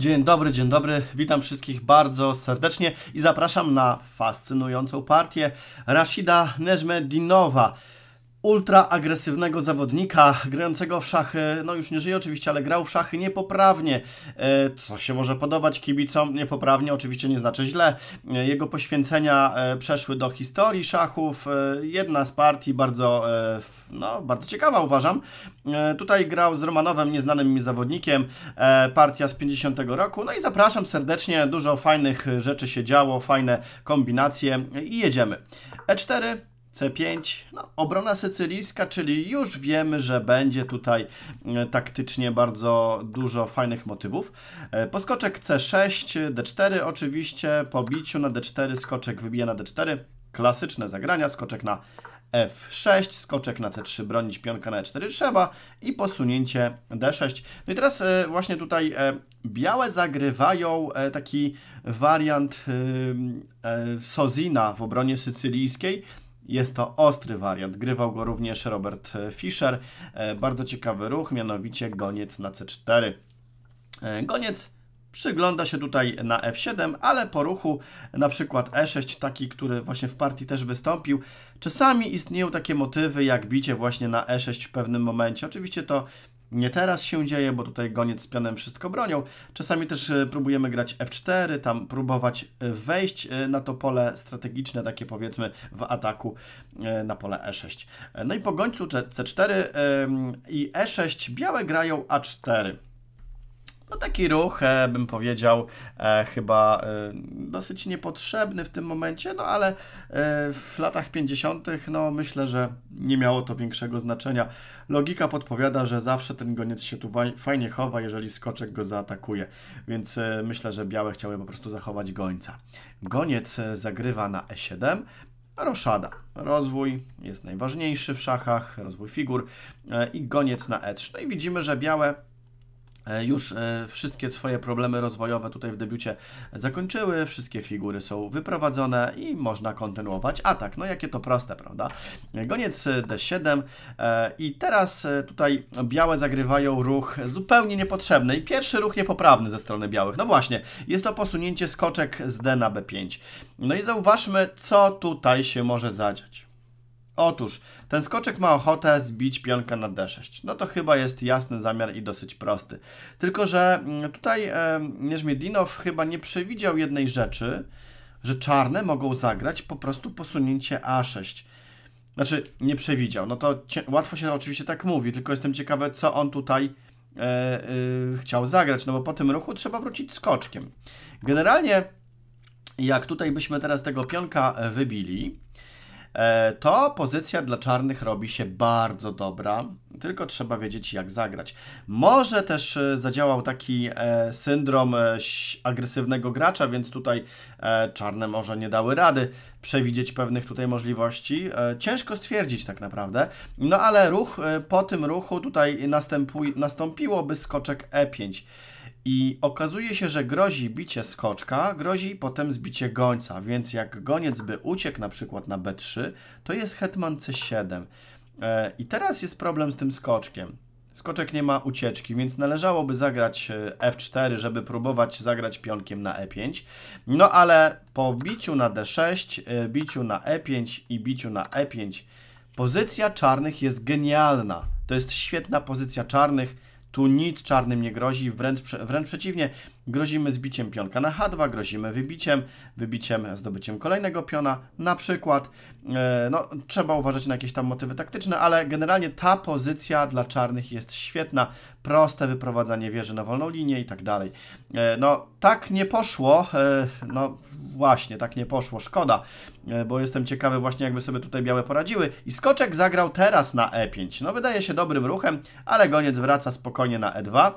Dzień dobry, dzień dobry. Witam wszystkich bardzo serdecznie i zapraszam na fascynującą partię Rashida Neżmedinowa ultra agresywnego zawodnika grającego w szachy, no już nie żyje oczywiście, ale grał w szachy niepoprawnie, e, co się może podobać kibicom, niepoprawnie oczywiście nie znaczy źle. E, jego poświęcenia e, przeszły do historii szachów, jedna z partii bardzo, no, bardzo ciekawa uważam. Tutaj grał z Romanowem, nieznanym mi zawodnikiem, partia z 50 roku, no i zapraszam serdecznie, dużo fajnych rzeczy się działo, fajne kombinacje i jedziemy. E4, C5, no, obrona sycylijska, czyli już wiemy, że będzie tutaj e, taktycznie bardzo dużo fajnych motywów. E, poskoczek C6, D4 oczywiście, po biciu na D4, skoczek wybija na D4, klasyczne zagrania, skoczek na F6, skoczek na C3, bronić pionka na E4 trzeba i posunięcie D6. No i teraz e, właśnie tutaj białe zagrywają taki wariant Sozina w obronie sycylijskiej, jest to ostry wariant. Grywał go również Robert e, Fischer. E, bardzo ciekawy ruch, mianowicie goniec na C4. E, goniec przygląda się tutaj na F7, ale po ruchu na przykład E6, taki, który właśnie w partii też wystąpił, czasami istnieją takie motywy jak bicie właśnie na E6 w pewnym momencie. Oczywiście to nie teraz się dzieje, bo tutaj goniec z pionem wszystko bronią. Czasami też e, próbujemy grać F4, tam próbować e, wejść e, na to pole strategiczne, takie powiedzmy w ataku na pole E6. No i po gońcu C4 i E6 białe grają A4 no taki ruch, e, bym powiedział, e, chyba e, dosyć niepotrzebny w tym momencie, no ale w latach 50. no myślę, że nie miało to większego znaczenia. Logika podpowiada, że zawsze ten goniec się tu fajnie chowa, jeżeli skoczek go zaatakuje, więc myślę, że białe chciały po prostu zachować gońca. Goniec zagrywa na E7, roszada. Rozwój jest najważniejszy w szachach, rozwój figur i goniec na E3. No i widzimy, że białe E, już e, wszystkie swoje problemy rozwojowe tutaj w debiucie zakończyły, wszystkie figury są wyprowadzone i można kontynuować atak. No jakie to proste, prawda? Goniec e, D7 i teraz tutaj białe zagrywają ruch zupełnie niepotrzebny i pierwszy ruch niepoprawny ze strony białych. No właśnie, jest to posunięcie skoczek z D na B5. No i zauważmy, co tutaj się może zadziać. Otóż, ten skoczek ma ochotę zbić pionka na d6. No to chyba jest jasny zamiar i dosyć prosty. Tylko, że mm, tutaj e, chyba nie przewidział jednej rzeczy, że czarne mogą zagrać po prostu posunięcie a6. Znaczy, nie przewidział. No to łatwo się oczywiście tak mówi, tylko jestem ciekawy, co on tutaj e, e, chciał zagrać, no bo po tym ruchu trzeba wrócić skoczkiem. Generalnie, jak tutaj byśmy teraz tego pionka e, wybili, E, to pozycja dla czarnych robi się bardzo dobra, tylko trzeba wiedzieć jak zagrać. Może też e, zadziałał taki e, syndrom agresywnego gracza, więc tutaj czarne może nie dały rady przewidzieć pewnych tutaj możliwości. E, ciężko stwierdzić tak naprawdę, no ale ruch, e, po tym ruchu tutaj nastąpiłoby skoczek E5. I okazuje się, że grozi bicie skoczka, grozi potem zbicie gońca, więc jak goniec by uciekł na przykład na B3, to jest hetman C7. E, I teraz jest problem z tym skoczkiem. Skoczek nie ma ucieczki, więc należałoby zagrać e, f4, żeby próbować zagrać pionkiem na e5. No ale po biciu na d6, e, biciu na e5 i biciu na e5 pozycja czarnych jest genialna. To jest świetna pozycja czarnych. Tu nic czarnym nie grozi, wręcz, wręcz przeciwnie grozimy zbiciem pionka na H2, grozimy wybiciem, wybiciem zdobyciem kolejnego piona, na przykład. E, no, trzeba uważać na jakieś tam motywy taktyczne, ale generalnie ta pozycja dla czarnych jest świetna. Proste wyprowadzanie wieży na wolną linię i tak dalej. E, no, tak nie poszło, e, no właśnie, tak nie poszło, szkoda, bo jestem ciekawy właśnie jakby sobie tutaj białe poradziły. I skoczek zagrał teraz na E5. No, wydaje się dobrym ruchem, ale goniec wraca spokojnie na E2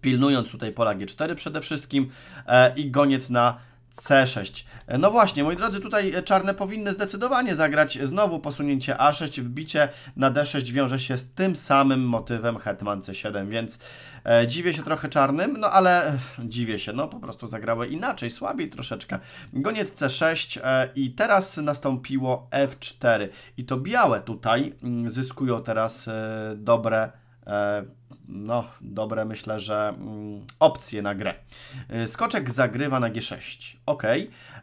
pilnując tutaj pola G4 przede wszystkim e, i goniec na C6. E, no właśnie, moi drodzy, tutaj e, czarne powinny zdecydowanie zagrać znowu posunięcie A6, wbicie na D6 wiąże się z tym samym motywem hetman C7, więc e, dziwię się trochę czarnym, no ale dziwię się, no po prostu zagrały inaczej, słabiej troszeczkę. Goniec C6 e, i teraz nastąpiło F4 i to białe tutaj m, mm, zyskują teraz e, dobre no, dobre myślę, że mm, opcje na grę. Y, skoczek zagrywa na G6. Ok.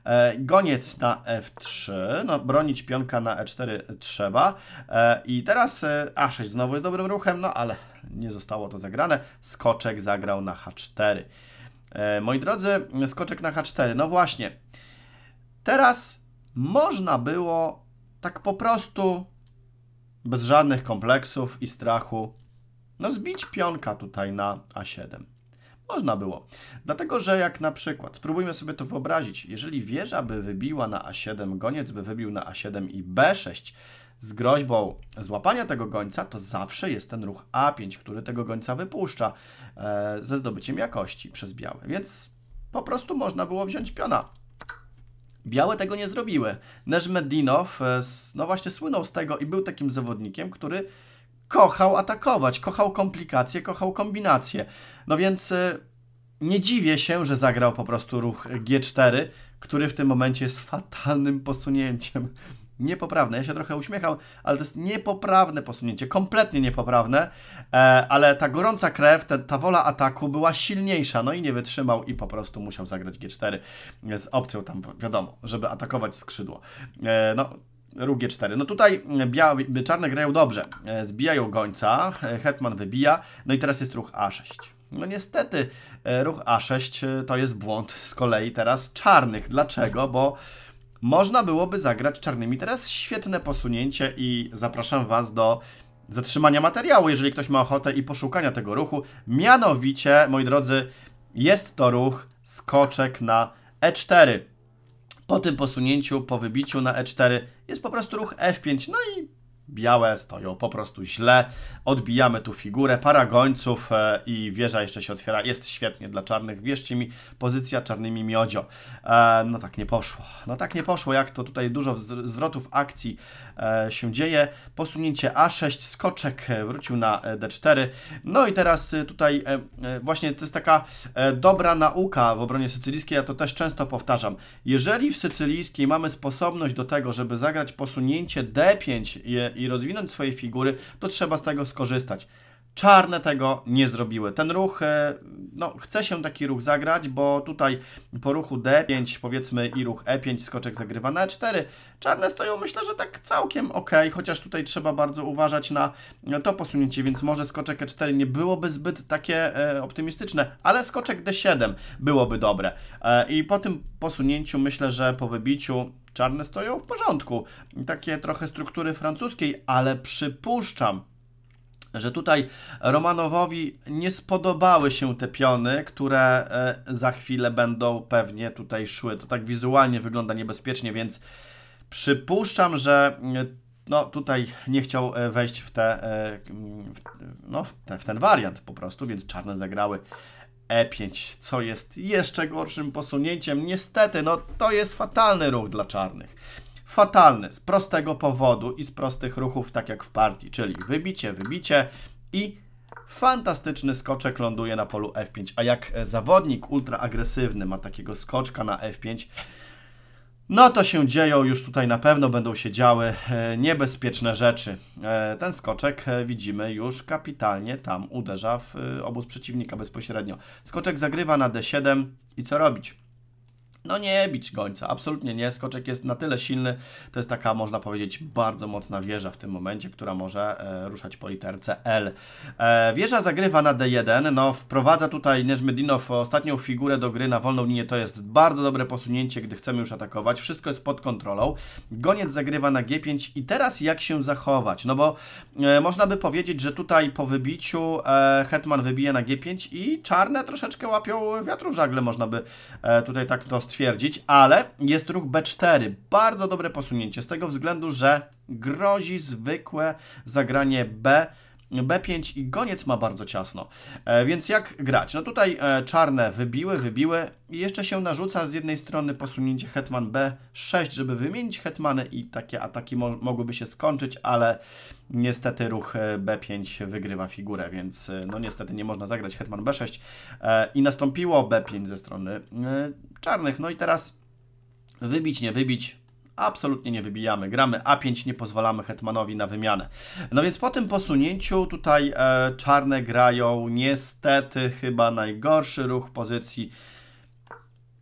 E, goniec na F3. No, bronić pionka na E4 trzeba. E, I teraz y, A6 znowu jest dobrym ruchem, no ale nie zostało to zagrane. Skoczek zagrał na H4. E, moi drodzy, skoczek na H4. No właśnie. Teraz można było tak po prostu bez żadnych kompleksów i strachu no zbić pionka tutaj na A7. Można było. Dlatego, że jak na przykład, spróbujmy sobie to wyobrazić, jeżeli wieża by wybiła na A7, goniec by wybił na A7 i B6 z groźbą złapania tego gońca, to zawsze jest ten ruch A5, który tego gońca wypuszcza e, ze zdobyciem jakości przez białe. Więc po prostu można było wziąć piona. Białe tego nie zrobiły. Neżmedinow, e, no właśnie, słynął z tego i był takim zawodnikiem, który kochał atakować, kochał komplikacje, kochał kombinacje. No więc y, nie dziwię się, że zagrał po prostu ruch G4, który w tym momencie jest fatalnym posunięciem. Niepoprawne. Ja się trochę uśmiechał, ale to jest niepoprawne posunięcie, kompletnie niepoprawne, e, ale ta gorąca krew, ta, ta wola ataku była silniejsza, no i nie wytrzymał i po prostu musiał zagrać G4 z opcją tam, wiadomo, żeby atakować skrzydło. E, no, Rugie 4. No tutaj e, biały, czarne grają dobrze. E, zbijają gońca, e, hetman wybija, no i teraz jest ruch A6. No niestety ruch A6 to jest błąd z kolei teraz czarnych. Dlaczego? Bo można byłoby zagrać czarnymi. Teraz świetne posunięcie i zapraszam Was do zatrzymania materiału, jeżeli ktoś ma ochotę i poszukania tego ruchu. Mianowicie, moi drodzy, jest to ruch skoczek na E4. Po tym posunięciu, po wybiciu na E4 jest po prostu ruch F5, no i białe stoją po prostu źle. Odbijamy tu figurę, para gońców e, i wieża jeszcze się otwiera. Jest świetnie dla czarnych. Wierzcie mi, pozycja czarnymi miodzio. E, no tak nie poszło. No tak nie poszło, jak to tutaj dużo zwrotów akcji e, się dzieje. Posunięcie A6, skoczek wrócił na D4. No i teraz tutaj właśnie to jest taka dobra nauka w obronie sycylijskiej. Ja to też często powtarzam. Jeżeli w sycylijskiej mamy sposobność do tego, żeby zagrać posunięcie D5 i rozwinąć swoje figury, to trzeba z tego skorzystać. Czarne tego nie zrobiły. Ten ruch, e, no chce się taki ruch zagrać, bo tutaj po ruchu D5 powiedzmy i ruch E5 skoczek zagrywa na E4. Czarne stoją myślę, że tak całkiem ok, chociaż tutaj trzeba bardzo uważać na to posunięcie, więc może skoczek E4 nie byłoby zbyt takie e, optymistyczne, ale skoczek D7 byłoby dobre. E, I po tym posunięciu myślę, że po wybiciu Czarne stoją w porządku. Takie trochę struktury francuskiej, ale przypuszczam, że tutaj Romanowowi nie spodobały się te piony, które e, za chwilę będą pewnie tutaj szły. To tak wizualnie wygląda niebezpiecznie, więc przypuszczam, że e, no, tutaj nie chciał e, wejść w, te, no, w, te, w ten wariant po prostu, więc czarne zagrały E5, co jest jeszcze gorszym posunięciem. Niestety, no to jest fatalny ruch dla czarnych. Fatalny, z prostego powodu i z prostych ruchów, tak jak w partii, czyli wybicie, wybicie i fantastyczny skoczek ląduje na polu F5. A jak zawodnik ultraagresywny ma takiego skoczka na F5, no to się dzieją, już tutaj na pewno będą się działy e, niebezpieczne rzeczy. E, ten skoczek e, widzimy już kapitalnie tam uderza w obóz przeciwnika bezpośrednio. Skoczek zagrywa na D7 i co robić? no nie bić gońca, absolutnie nie. Skoczek jest na tyle silny, to jest taka, można powiedzieć, bardzo mocna wieża w tym momencie, która może e, ruszać po literce L. E, wieża zagrywa na D1, no wprowadza tutaj Neżmedinow ostatnią figurę do gry na wolną linię, to jest bardzo dobre posunięcie, gdy chcemy już atakować, wszystko jest pod kontrolą. Goniec zagrywa na G5 i teraz jak się zachować? No bo e, można by powiedzieć, że tutaj po wybiciu e, Hetman wybije na G5 i czarne troszeczkę łapią wiatru w żagle, można by e, tutaj tak to stwierdzić stwierdzić, ale jest ruch B4. Bardzo dobre posunięcie z tego względu, że grozi zwykłe zagranie B B5 i goniec ma bardzo ciasno. E, więc jak grać? No tutaj e, czarne wybiły, wybiły i jeszcze się narzuca z jednej strony posunięcie hetman B6, żeby wymienić hetmany i takie ataki mo mogłyby się skończyć, ale niestety ruch e, B5 wygrywa figurę, więc e, no niestety nie można zagrać hetman B6 e, i nastąpiło B5 ze strony e, czarnych. No i teraz wybić, nie wybić, absolutnie nie wybijamy. Gramy A5, nie pozwalamy hetmanowi na wymianę. No więc po tym posunięciu tutaj e, czarne grają niestety chyba najgorszy ruch w pozycji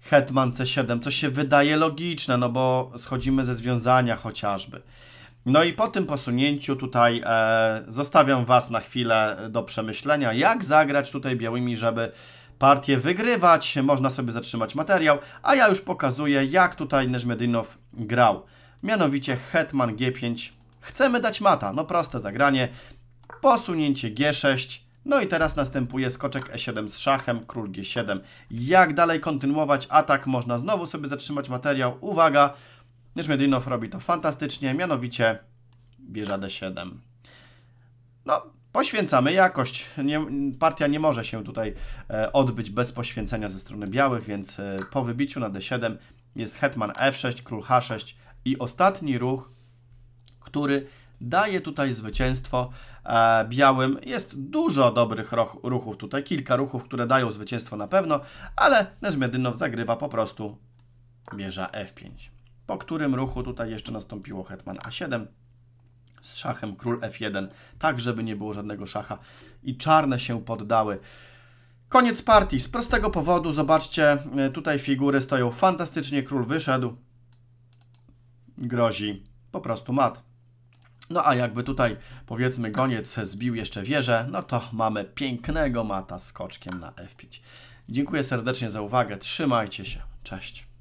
hetman C7, co się wydaje logiczne, no bo schodzimy ze związania chociażby. No i po tym posunięciu tutaj e, zostawiam Was na chwilę do przemyślenia, jak zagrać tutaj białymi, żeby partię wygrywać, można sobie zatrzymać materiał, a ja już pokazuję, jak tutaj Neżmedynow grał. Mianowicie hetman g5, chcemy dać mata, no proste zagranie, posunięcie g6, no i teraz następuje skoczek e7 z szachem, król g7. Jak dalej kontynuować atak? Można znowu sobie zatrzymać materiał. Uwaga, Neżmedynow robi to fantastycznie, mianowicie bierze d7. No, poświęcamy jakość. Nie, partia nie może się tutaj e, odbyć bez poświęcenia ze strony białych, więc e, po wybiciu na d7 jest hetman f6, król h6 i ostatni ruch, który daje tutaj zwycięstwo e, białym. Jest dużo dobrych ruchów tutaj, kilka ruchów, które dają zwycięstwo na pewno, ale Neżmedynow zagrywa po prostu wieża f5. Po którym ruchu tutaj jeszcze nastąpiło hetman a7, z szachem król f1, tak żeby nie było żadnego szacha i czarne się poddały. Koniec partii, z prostego powodu, zobaczcie, e, tutaj figury stoją fantastycznie, król wyszedł, grozi po prostu mat. No a jakby tutaj powiedzmy goniec zbił jeszcze wieżę, no to mamy pięknego mata skoczkiem na F5. Dziękuję serdecznie za uwagę, trzymajcie się, cześć.